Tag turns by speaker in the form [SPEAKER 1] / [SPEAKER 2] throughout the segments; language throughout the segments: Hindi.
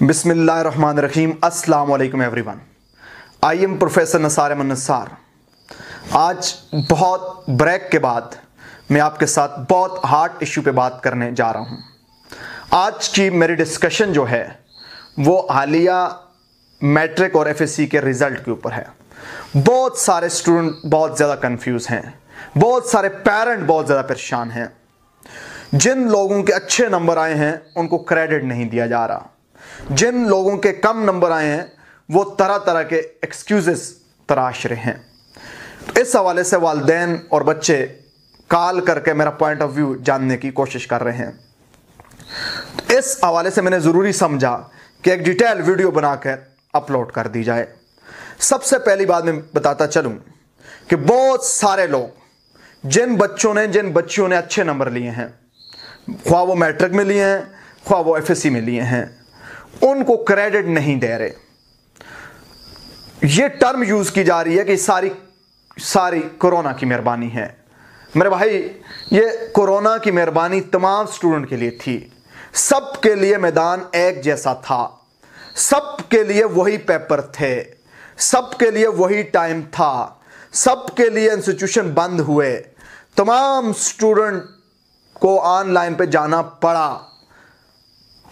[SPEAKER 1] बिसमिल्ल रहीम अस्सलाम everyone I am professor Nasar Aman Nasar आज बहुत ब्रेक के बाद मैं आपके साथ बहुत हार्ट इशू पे बात करने जा रहा हूँ आज की मेरी डिस्कशन जो है वो हालिया मैट्रिक और एफएससी के रिज़ल्ट के ऊपर है बहुत सारे स्टूडेंट बहुत ज़्यादा कंफ्यूज हैं बहुत सारे पेरेंट बहुत ज़्यादा परेशान हैं जिन लोगों के अच्छे नंबर आए हैं उनको क्रेडिट नहीं दिया जा रहा जिन लोगों के कम नंबर आए हैं वो तरह तरह के एक्सक्यूज़ तराश रहे हैं तो इस हवाले से वालदेन और बच्चे कॉल करके मेरा पॉइंट ऑफ व्यू जानने की कोशिश कर रहे हैं तो इस हवाले से मैंने ज़रूरी समझा कि एक डिटेल वीडियो बनाकर अपलोड कर दी जाए सबसे पहली बात मैं बताता चलूं कि बहुत सारे लोग जिन बच्चों ने जिन बच्चियों ने अच्छे नंबर लिए हैं ख्वा वो मैट्रिक में लिए हैं ख्वा वो एफ में लिए हैं उनको क्रेडिट नहीं दे रहे ये टर्म यूज की जा रही है कि सारी सारी कोरोना की मेहरबानी है मेरे भाई ये कोरोना की मेहरबानी तमाम स्टूडेंट के लिए थी सब के लिए मैदान एक जैसा था सब के लिए वही पेपर थे सब के लिए वही टाइम था सब के लिए इंस्टीट्यूशन बंद हुए तमाम स्टूडेंट को ऑनलाइन पे जाना पड़ा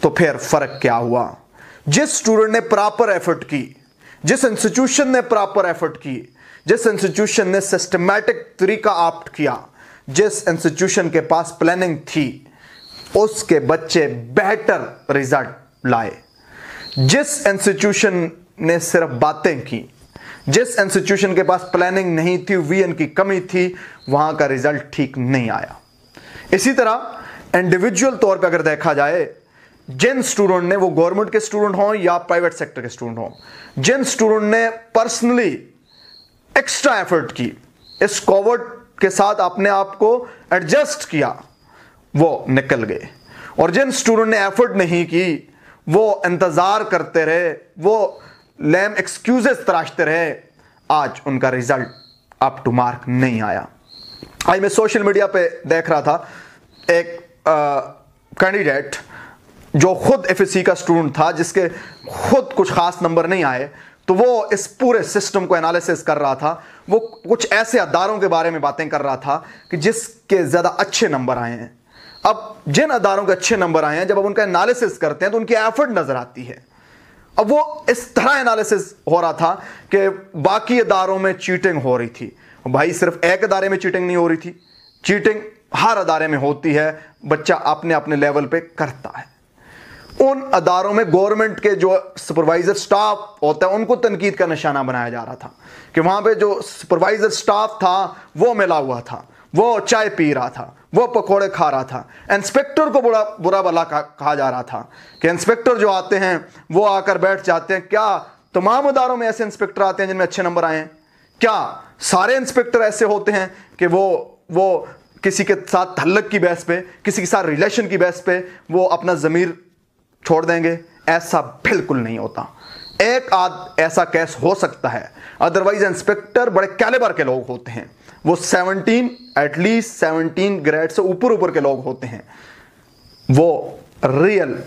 [SPEAKER 1] तो फिर फर्क क्या हुआ जिस स्टूडेंट ने प्रॉपर एफर्ट की जिस इंस्टीट्यूशन ने प्रॉपर एफर्ट की जिस इंस्टीट्यूशन ने सिस्टमैटिक तरीका ऑप्ट किया जिस इंस्टीट्यूशन के पास प्लानिंग थी उसके बच्चे बेहतर रिजल्ट लाए जिस इंस्टीट्यूशन ने सिर्फ बातें की जिस इंस्टीट्यूशन के पास प्लानिंग नहीं थी वीएन की कमी थी वहां का रिजल्ट ठीक नहीं आया इसी तरह इंडिविजुअल तौर पर अगर देखा जाए जिन स्टूडेंट ने वो गवर्नमेंट के स्टूडेंट हों या प्राइवेट सेक्टर के स्टूडेंट हों जिन स्टूडेंट ने पर्सनली एक्स्ट्रा एफर्ट की इस कोविड के साथ अपने आप को एडजस्ट किया वो निकल गए और जिन स्टूडेंट ने एफर्ट नहीं की वो इंतज़ार करते रहे वो लैम एक्सक्यूजेस तराशते रहे आज उनका रिजल्ट अप टू मार्क नहीं आया आज मैं सोशल मीडिया पे देख रहा था एक कैंडिडेट जो खुद एफ का स्टूडेंट था जिसके खुद कुछ खास नंबर नहीं आए तो वो इस पूरे सिस्टम को एनालिसिस कर रहा था वो कुछ ऐसे अदारों के बारे में बातें कर रहा था कि जिसके ज़्यादा अच्छे नंबर आए हैं अब जिन अदारों के अच्छे नंबर आए हैं जब अब उनका एनालिसिस करते हैं तो उनकी एफर्ट नज़र आती है अब वो इस तरह एनालिसिस हो रहा था कि बाकी अदारों में चीटिंग हो रही थी भाई सिर्फ एक अदारे में चीटिंग नहीं हो रही थी चीटिंग हर अदारे में होती है बच्चा अपने अपने लेवल पर करता है उन अदारों में गवर्नमेंट के जो सुपरवाइजर स्टाफ होता है उनको तनकीद का निशाना बनाया जा रहा था कि वहां पे जो सुपरवाइजर स्टाफ था वो मिला हुआ था वो चाय पी रहा था वो पकोड़े खा रहा था इंस्पेक्टर को बुरा बुरा भला कहा जा रहा था कि इंस्पेक्टर जो आते हैं वो आकर बैठ जाते हैं क्या तमाम अदारों में ऐसे इंस्पेक्टर आते हैं जिनमें अच्छे नंबर आए हैं क्या सारे इंस्पेक्टर ऐसे होते हैं कि वो वो किसी के साथ थल्लक की बहस पे किसी के साथ रिलेशन की बहस पे वो अपना ज़मीर छोड़ देंगे ऐसा बिल्कुल नहीं होता एक आध ऐसा केस हो सकता है अदरवाइज इंस्पेक्टर बड़े कैलेबर के लोग होते हैं वो 17 एटलीस्ट 17 ग्रेड से ऊपर ऊपर के लोग होते हैं वो रियल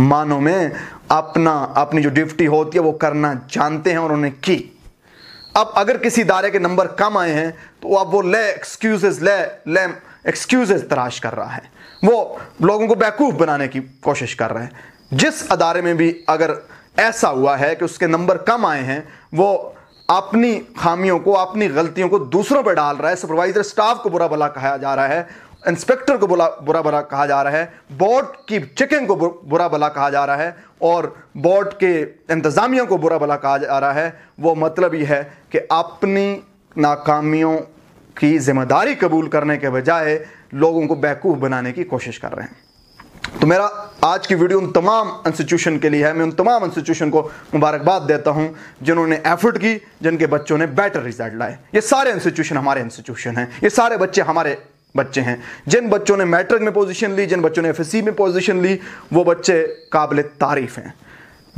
[SPEAKER 1] मानों में अपना अपनी जो ड्यूटी होती है वो करना जानते हैं और उन्होंने की अब अगर किसी दायरे के नंबर कम आए हैं तो अब वो ले एक्सक्यूजेस ले ले एक्सक्यूजेज तलाश कर रहा है वो लोगों को बेवकूफ़ बनाने की कोशिश कर रहा है जिस अदारे में भी अगर ऐसा हुआ है कि उसके नंबर कम आए हैं वो अपनी खामियों को अपनी गलतियों को दूसरों पर डाल रहा है सुपरवाइजर स्टाफ को बुरा भला कहा जा रहा है इंस्पेक्टर को बुरा बुरा भला कहा जा रहा है बोर्ड की चेकिंग को बुरा भला कहा जा रहा है और बोर्ड के इंतज़ामिया को बुरा भला कहा जा रहा है वो मतलब ये है कि अपनी नाकामियों की जिम्मेदारी कबूल करने के बजाय लोगों को बेवकूफ़ बनाने की कोशिश कर रहे हैं तो मेरा आज की वीडियो उन तमाम इंस्टीट्यूशन के लिए है मैं उन तमाम इंस्टीट्यूशन को मुबारकबाद देता हूं जिन्होंने एफर्ट की जिनके बच्चों ने बेटर रिजल्ट लाए ये सारे इंस्टीट्यूशन हमारे इंस्टीट्यूशन हैं ये सारे बच्चे हमारे बच्चे हैं जिन बच्चों ने मैट्रिक में पोजीशन ली जिन बच्चों ने एफएससी में पोजीशन ली वो बच्चे काबिल तारीफ़ हैं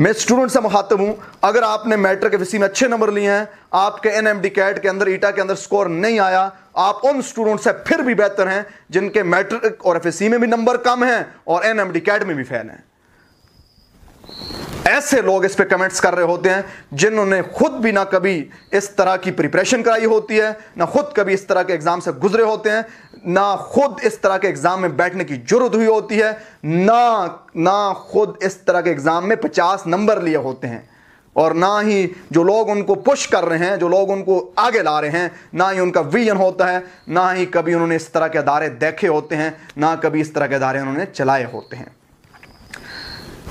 [SPEAKER 1] मैं स्टूडेंट से मुखातब हूं अगर आपने मैट्रिक के में अच्छे नंबर लिए हैं आपके एन एम डी कैट के अंदर ईटा के अंदर स्कोर नहीं आया आप उन स्टूडेंट से फिर भी बेहतर हैं जिनके मैट्रिक और एफ में भी नंबर कम हैं और एन एम डी कैट में भी फैन हैं ऐसे लोग इस पे कमेंट्स कर रहे होते हैं जिन्होंने खुद भी ना कभी इस तरह की प्रिपरेशन कराई होती है ना खुद कभी इस तरह के एग्जाम से गुजरे होते हैं ना खुद इस तरह के एग्जाम में बैठने की जरूरत हुई होती है ना ना खुद इस तरह के एग्जाम में पचास नंबर लिए होते हैं और ना ही जो लोग उनको पुश कर रहे हैं जो लोग उनको आगे ला रहे हैं ना ही उनका विजन होता है ना ही कभी उन्होंने इस तरह के अदारे देखे होते हैं ना कभी इस तरह के अदारे उन्होंने चलाए होते हैं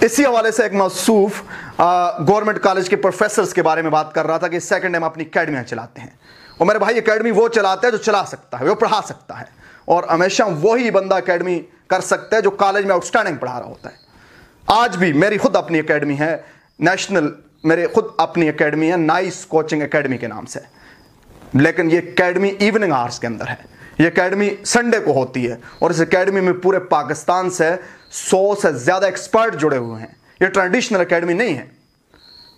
[SPEAKER 1] इसी हवाले से एक मसूफ गवर्नमेंट कॉलेज के प्रोफेसर्स के बारे में बात कर रहा था कि सेकंड टाइम अपनी अकेडमियाँ चलाते हैं और मेरे भाई अकेडमी वो चलाता है जो चला सकता है वो पढ़ा सकता है और हमेशा वही बंदा अकेडमी कर सकता है जो कॉलेज में आउटस्टैंडिंग पढ़ा रहा होता है आज भी मेरी खुद अपनी अकेडमी है नेशनल मेरे खुद अपनी अकेडमी है नाइस कोचिंग अकेडमी के नाम से लेकिन ये अकेडमी इवनिंग आवर्स के अंदर है ये अकेडमी संडे को होती है और इस अकेडमी में पूरे पाकिस्तान से सौ से ज़्यादा एक्सपर्ट जुड़े हुए हैं ये ट्रेडिशनल अकेडमी नहीं है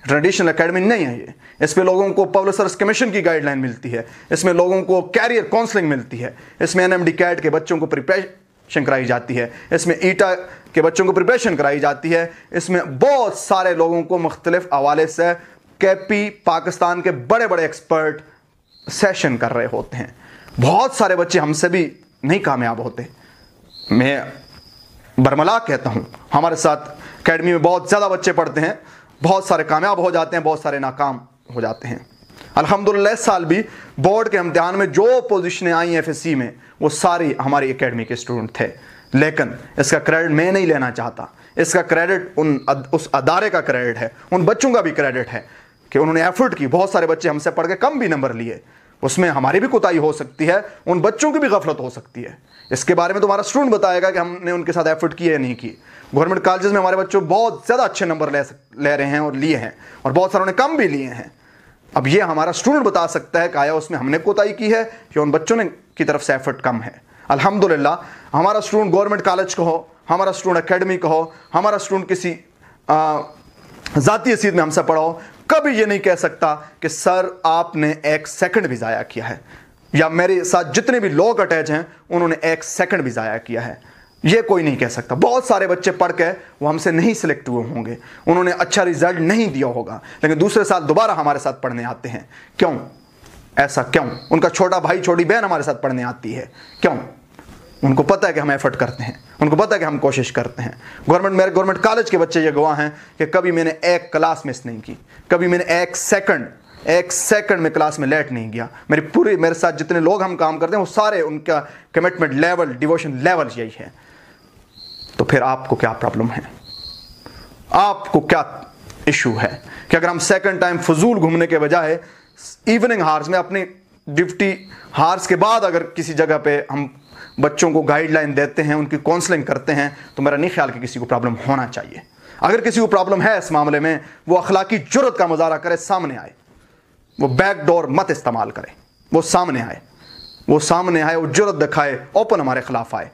[SPEAKER 1] ट्रेडिशनल अकेडमी नहीं है ये इसमें लोगों को पब्लिसर्स कमीशन की गाइडलाइन मिलती है इसमें लोगों को कैरियर काउंसलिंग मिलती है इसमें एन एम कैट के बच्चों को प्रिपरेशन कराई जाती है इसमें ईटा e के बच्चों को प्रिपरेशन कराई जाती है इसमें बहुत सारे लोगों को मुख्तलिफ हवाले से कैपी पाकिस्तान के बड़े बड़े एक्सपर्ट सेशन कर रहे होते हैं बहुत सारे बच्चे हमसे भी नहीं कामयाब होते मैं बरमला कहता हूँ हमारे साथ अकेडमी में बहुत ज़्यादा बच्चे पढ़ते हैं बहुत सारे कामयाब हो जाते हैं बहुत सारे नाकाम हो जाते हैं अलहमदिल्ला साल भी बोर्ड के इम्तहान में जो पोजिशनें आई एफ एस सी में वो सारी हमारी अकेडमी के स्टूडेंट थे लेकिन इसका क्रेडिट मैं नहीं लेना चाहता इसका क्रेडिट उन अद, उस अदारे का क्रेडिट है उन बच्चों का भी क्रेडिट है कि उन्होंने एफर्ट की बहुत सारे बच्चे हमसे पढ़ के कम भी नंबर लिए उसमें हमारी भी कोताही हो सकती है उन बच्चों की भी गफलत हो सकती है इसके बारे में तुम्हारा स्टूडेंट बताएगा कि हमने उनके साथ एफर्ट किए या नहीं किए गवर्नमेंट कॉलेज में हमारे बच्चों बहुत ज़्यादा अच्छे नंबर ले ले रहे हैं और लिए हैं और बहुत सारों ने कम भी लिए हैं अब ये हमारा स्टूडेंट बता सकता है कि आया उसमें हमने कोताही की है या उन बच्चों ने की तरफ से एफर्ट कम है अल्हम्दुलिल्लाह हमारा स्टूडेंट गवर्नमेंट कॉलेज का हो हमारा स्टूडेंट अकेडमी का हो हमारा स्टूडेंट किसी ज़ाती सीध में हमसे पढ़ाओ कभी ये नहीं कह सकता कि सर आपने एक सेकंड भी ज़ाया किया है या मेरे साथ जितने भी लोग अटैच हैं उन्होंने एक सेकंड भी ज़ाया किया है ये कोई नहीं कह सकता बहुत सारे बच्चे पढ़ के वो हमसे नहीं सिलेक्ट हुए होंगे उन्होंने अच्छा रिजल्ट नहीं दिया होगा लेकिन दूसरे साल दोबारा हमारे साथ पढ़ने आते हैं क्यों ऐसा क्यों उनका छोटा भाई छोटी बहन हमारे साथ पढ़ने आती है क्यों उनको पता है कि हम एफर्ट करते हैं उनको पता है कि हम कोशिश करते हैं गवर्नमेंट मेरे गवर्नमेंट कॉलेज के बच्चे ये गवाह हैं कि कभी मैंने एक क्लास मिस नहीं की कभी मैंने एक सेकंड एक सेकंड में क्लास में लेट नहीं गया मेरी पूरी मेरे साथ जितने लोग हम काम करते हैं वो सारे उनका कमिटमेंट लेवल डिवोशन लेवल यही है तो फिर आपको क्या प्रॉब्लम है आपको क्या इशू है कि अगर हम सेकंड टाइम फजूल घूमने के बजाय इवनिंग हार्स में अपनी ड्यूटी हार्स के बाद अगर किसी जगह पे हम बच्चों को गाइडलाइन देते हैं उनकी काउंसलिंग करते हैं तो मेरा नहीं ख्याल कि किसी को प्रॉब्लम होना चाहिए अगर किसी को प्रॉब्लम है इस मामले में वो अखलाकी जरूरत का मुजाहरा करे सामने आए वो बैकडोर मत इस्तेमाल करे वो सामने आए वो सामने आए वो जरूरत दिखाए ओपन हमारे खिलाफ आए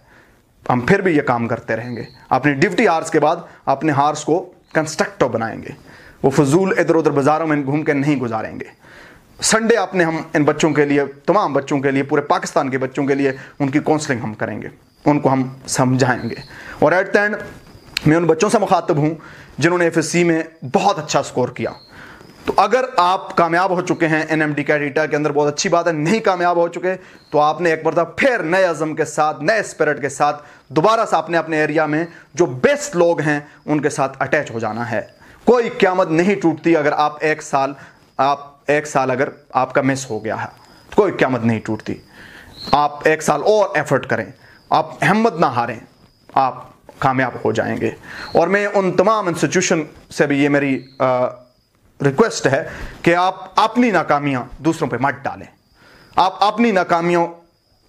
[SPEAKER 1] हम फिर भी ये काम करते रहेंगे अपने डिफ्टी हार्स के बाद अपने हार्स को कंस्ट्रक्टिव बनाएंगे वो फजूल इधर उधर बाज़ारों में घूम के नहीं गुजारेंगे संडे अपने हम इन बच्चों के लिए तमाम बच्चों के लिए पूरे पाकिस्तान के बच्चों के लिए उनकी काउंसलिंग हम करेंगे उनको हम समझाएंगे और एट द एंड मैं उन बच्चों से मुखातब हूँ जिन्होंने एफ में बहुत अच्छा स्कोर किया तो अगर आप कामयाब हो चुके हैं एन एम डी कैडेटा के अंदर बहुत अच्छी बात है नहीं कामयाब हो चुके तो आपने एक मरतब फिर नए अज़म के साथ नए स्पिरिट के साथ दोबारा से आपने अपने एरिया में जो बेस्ट लोग हैं उनके साथ अटैच हो जाना है कोई क्यामत नहीं टूटती अगर आप एक साल आप एक साल अगर आपका मिस हो गया है तो कोई क्यामत नहीं टूटती आप एक साल और एफर्ट करें आप हिम्मत ना हारें आप कामयाब हो जाएंगे और मैं उन तमाम इंस्टीट्यूशन से भी ये मेरी आ, रिक्वेस्ट है कि आप अपनी नाकामियां दूसरों पे मत डालें आप अपनी नाकामियों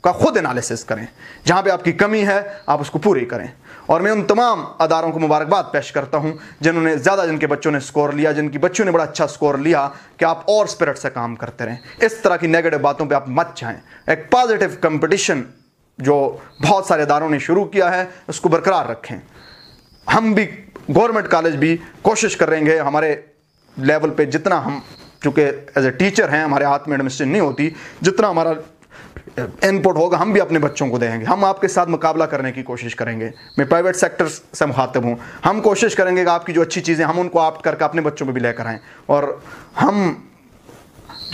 [SPEAKER 1] का खुद एनालिसिस करें जहां पे आपकी कमी है आप उसको पूरी करें और मैं उन तमाम अदारों को मुबारकबाद पेश करता हूँ जिन्होंने ज़्यादा जिनके बच्चों ने स्कोर लिया जिनकी बच्चों ने बड़ा अच्छा स्कोर लिया कि आप और स्पिरिट से काम करते रहें इस तरह की नेगेटिव बातों पर आप मत जाएं एक पॉजिटिव कंपटिशन जो बहुत सारे अदारों ने शुरू किया है उसको बरकरार रखें हम भी गवर्नमेंट कॉलेज भी कोशिश करेंगे हमारे लेवल पे जितना हम चूंकि एज ए टीचर हैं हमारे हाथ में एडमिशन नहीं होती जितना हमारा इनपुट uh, होगा हम भी अपने बच्चों को देंगे हम आपके साथ मुकाबला करने की कोशिश करेंगे मैं प्राइवेट सेक्टर से मुखातब हूँ हम कोशिश करेंगे कि आपकी जो अच्छी चीज़ें हम उनको आप करके अपने बच्चों में भी लेकर आएँ और हम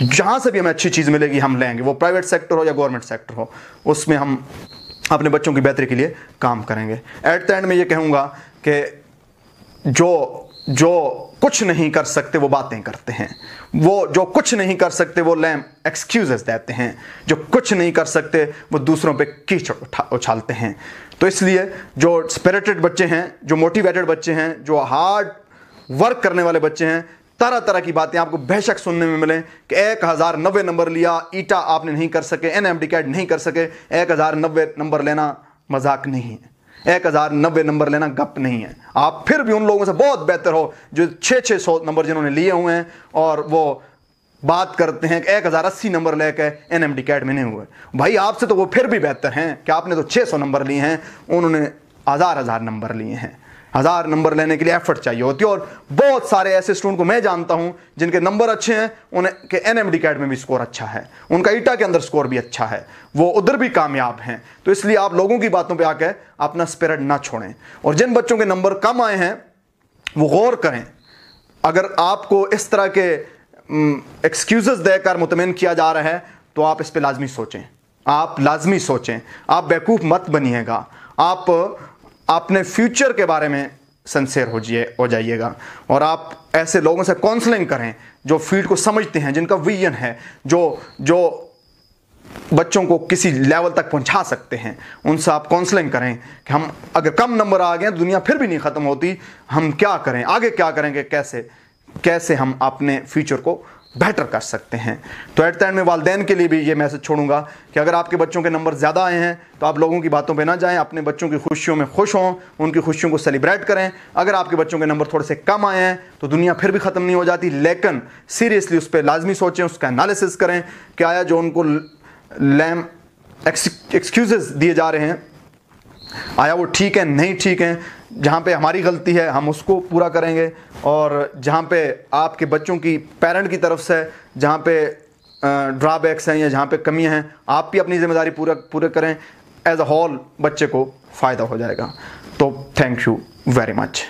[SPEAKER 1] जहाँ से भी हमें अच्छी चीज़ मिलेगी हम लेंगे वो प्राइवेट सेक्टर हो या गवर्नमेंट सेक्टर हो उसमें हम अपने बच्चों की बेहतरी के लिए काम करेंगे एट द एंड में ये कहूँगा कि जो जो कुछ नहीं कर सकते वो बातें करते हैं वो जो कुछ नहीं कर सकते वो लैम एक्सक्यूजेस देते हैं जो कुछ नहीं कर सकते वो दूसरों पे कीचड़ उठा उछालते हैं तो इसलिए जो स्पिरिटेड बच्चे हैं जो मोटिवेटेड बच्चे हैं जो हार्ड वर्क करने वाले बच्चे हैं तरह तरह की बातें आपको बेशक सुनने में मिलें कि एक हज़ार नब्बे नंबर लिया ईटा आपने नहीं कर सके एन एम डी कैड नहीं कर सके एक हज़ार नब्बे नंबर लेना मजाक नहीं है एक हज़ार नब्बे नंबर लेना गप नहीं है आप फिर भी उन लोगों से बहुत बेहतर हो जो छः छः सौ नंबर जिन्होंने लिए हुए हैं और वो बात करते हैं एक हज़ार अस्सी नंबर लेके एन एम डी कैट में नहीं हुए भाई आपसे तो वो फिर भी बेहतर हैं कि आपने तो छः सौ नंबर लिए हैं उन्होंने हज़ार हज़ार नंबर लिए हैं हज़ार नंबर लेने के लिए एफर्ट चाहिए होती है और बहुत सारे ऐसे स्टूडेंट को मैं जानता हूं जिनके नंबर अच्छे हैं उनके एन एम डी में भी स्कोर अच्छा है उनका ईटा के अंदर स्कोर भी अच्छा है वो उधर भी कामयाब हैं तो इसलिए आप लोगों की बातों पर आकर अपना स्पिरट ना छोड़ें और जिन बच्चों के नंबर कम आए हैं वो गौर करें अगर आपको इस तरह के एक्सक्यूज़ देकर मुतमिन किया जा रहा है तो आप इस पर लाजमी सोचें आप लाजमी सोचें आप बेवकूफ़ मत बनिएगा आप अपने फ्यूचर के बारे में सनसेर हो जाइए हो जाइएगा और आप ऐसे लोगों से काउंसलिंग करें जो फील्ड को समझते हैं जिनका विजन है जो जो बच्चों को किसी लेवल तक पहुंचा सकते हैं उनसे आप काउंसलिंग करें कि हम अगर कम नंबर आ गए तो दुनिया फिर भी नहीं ख़त्म होती हम क्या करें आगे क्या करेंगे कैसे कैसे हम अपने फ्यूचर को बेटर कर सकते हैं तो एट द एंड में वालदेन के लिए भी ये मैसेज छोड़ूंगा कि अगर आपके बच्चों के नंबर ज़्यादा आए हैं तो आप लोगों की बातों पे ना जाएं अपने बच्चों की खुशियों में खुश हों उनकी खुशियों को सेलिब्रेट करें अगर आपके बच्चों के नंबर थोड़े से कम आए हैं तो दुनिया फिर भी ख़त्म नहीं हो जाती लेकिन सीरियसली उस पर लाजमी सोचें उसका एनालिसिस करें कि आया जो उनको लैम एक्सक्यूज़ दिए जा रहे हैं आया वो ठीक है नहीं ठीक है जहाँ पर हमारी गलती है हम उसको पूरा करेंगे और जहाँ पे आपके बच्चों की पेरेंट की तरफ से जहाँ पे ड्रॉबैक्स हैं या जहाँ पे कमियाँ हैं आप भी अपनी ज़िम्मेदारी पूरा पूरे करें एज अ होल बच्चे को फ़ायदा हो जाएगा तो थैंक यू वेरी मच